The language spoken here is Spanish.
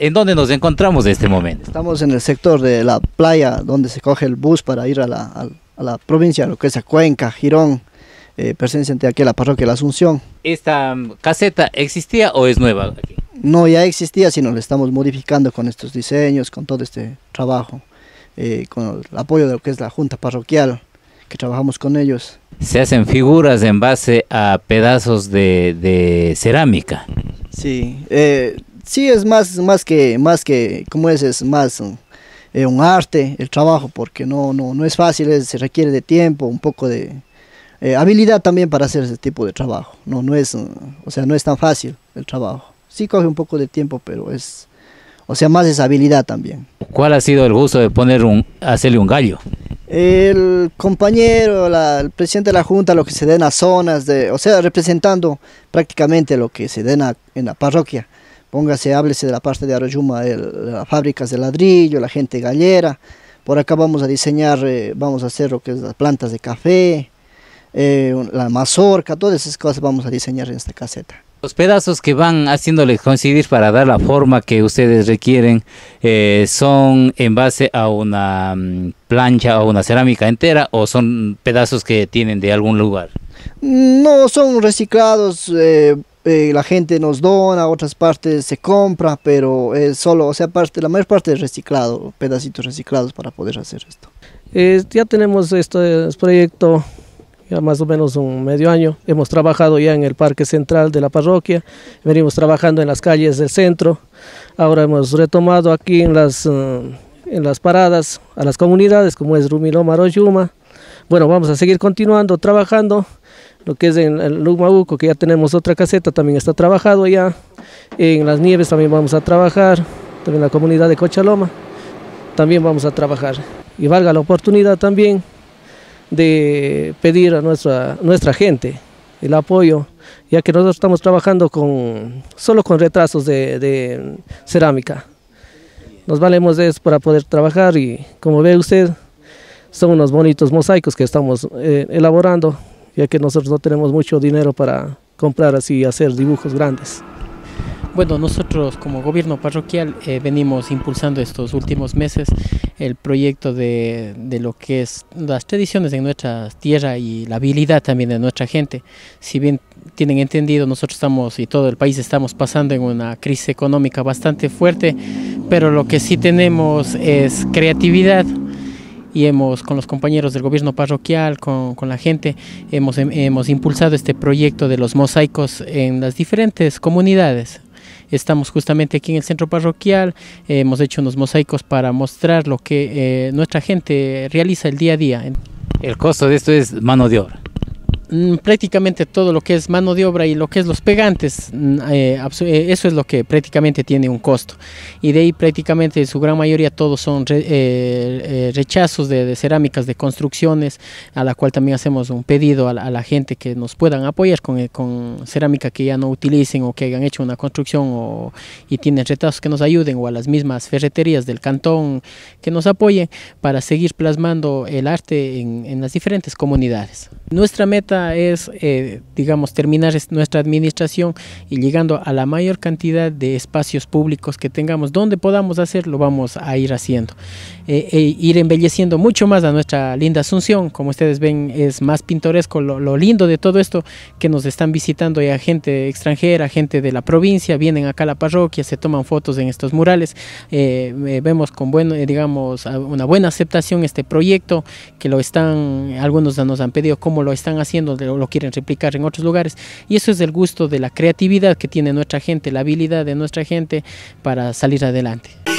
¿En dónde nos encontramos en este momento? Estamos en el sector de la playa donde se coge el bus para ir a la, provincia, lo que es a Cuenca, Girón, eh, aquí a la parroquia de la Asunción. ¿Esta um, caseta existía o es nueva No, ya existía, sino la estamos modificando con estos diseños, con todo este trabajo, eh, con el apoyo de lo que es la Junta Parroquial, que trabajamos con ellos. Se hacen figuras en base a pedazos de, cerámica. Sí, eh, sí es más, más que, más que, como es, es más eh, un arte el trabajo, porque no, no, no es fácil, se requiere de tiempo, un poco de eh, habilidad también para hacer ese tipo de trabajo. No, no es, o sea, no es tan fácil el trabajo. Sí coge un poco de tiempo, pero es, o sea, más es habilidad también. ¿Cuál ha sido el gusto de poner un, hacerle un gallo? El compañero, el presidente de la Junta, lo que se den a zonas, de, o sea, representando prácticamente lo que se den en la parroquia. Póngase, háblese de la parte de Aroyuma, de las fábricas de ladrillo, la gente gallera. Por acá vamos a diseñar, eh, vamos a hacer lo que es las plantas de café, eh, la mazorca, todas esas cosas vamos a diseñar en esta caseta. Los pedazos que van haciéndole coincidir para dar la forma que ustedes requieren eh, son en base a una mm, plancha o una cerámica entera o son pedazos que tienen de algún lugar. Mm, no, son reciclados. Eh, la gente nos dona, otras partes se compra, pero solo, o sea, parte, la mayor parte es reciclado, pedacitos reciclados para poder hacer esto. ya tenemos este proyecto ya más o menos un medio año. Hemos trabajado ya en el parque central de la parroquia, venimos trabajando en las calles del centro, ahora hemos retomado aquí en las, eh, en las paradas a las comunidades como es Rumiloma, Maroyuma. Bueno, vamos a seguir continuando trabajando lo que es en el Lugmabuco, que ya tenemos otra caseta, también está trabajado allá. En las nieves también vamos a trabajar, también la comunidad de Cochaloma, también vamos a trabajar. Y valga la oportunidad también de pedir a nuestra, nuestra gente el apoyo, ya que nosotros estamos trabajando con, solo con retrasos de, cerámica. Nos valemos de eso para poder trabajar y como ve usted, son unos bonitos mosaicos que estamos eh, elaborando ya que nosotros no tenemos mucho dinero para comprar así y hacer dibujos grandes. Bueno, nosotros como gobierno parroquial eh, venimos impulsando estos últimos meses el proyecto de, de, lo que es las tradiciones en nuestra tierra y la habilidad también de nuestra gente. Si bien tienen entendido, nosotros estamos y todo el país estamos pasando en una crisis económica bastante fuerte, pero lo que sí tenemos es creatividad, y hemos, con los compañeros del gobierno parroquial, con, la gente, em, hemos, impulsado este proyecto de los mosaicos en las diferentes comunidades estamos justamente aquí en el centro parroquial, hemos hecho unos mosaicos para mostrar lo que eh, nuestra gente realiza el día a día. El costo de esto es mano de obra. Mm, prácticamente todo lo que es mano de obra y lo que es los pegantes, mm, eh, eh, eso es lo que prácticamente tiene un costo. Y de ahí prácticamente su gran mayoría todos son eh, rechazos de, cerámicas, de construcciones, a la cual también hacemos un pedido a la, gente que nos puedan apoyar con, con, cerámica que ya no utilicen o que hayan hecho una construcción o, y tienen retazos que nos ayuden o a las mismas ferreterías del cantón que nos apoyen para seguir plasmando el arte en las diferentes comunidades. Nuestra meta es, eh, digamos, terminar nuestra administración y llegando a la mayor cantidad de espacios públicos que tengamos, donde podamos hacer, lo vamos a ir haciendo. Eh, e ir embelleciendo mucho más a nuestra linda Asunción, como ustedes ven, es más pintoresco lo, lindo de todo esto que nos están visitando ya gente extranjera, gente de la provincia, vienen acá a la parroquia, se toman fotos en estos murales, eh, vemos con bueno, digamos, una buena aceptación este proyecto que lo están, algunos nos han pedido cómo lo están haciendo lo quieren replicar en otros lugares. Y eso es el gusto de la creatividad que tiene nuestra gente, la habilidad de nuestra gente para salir adelante.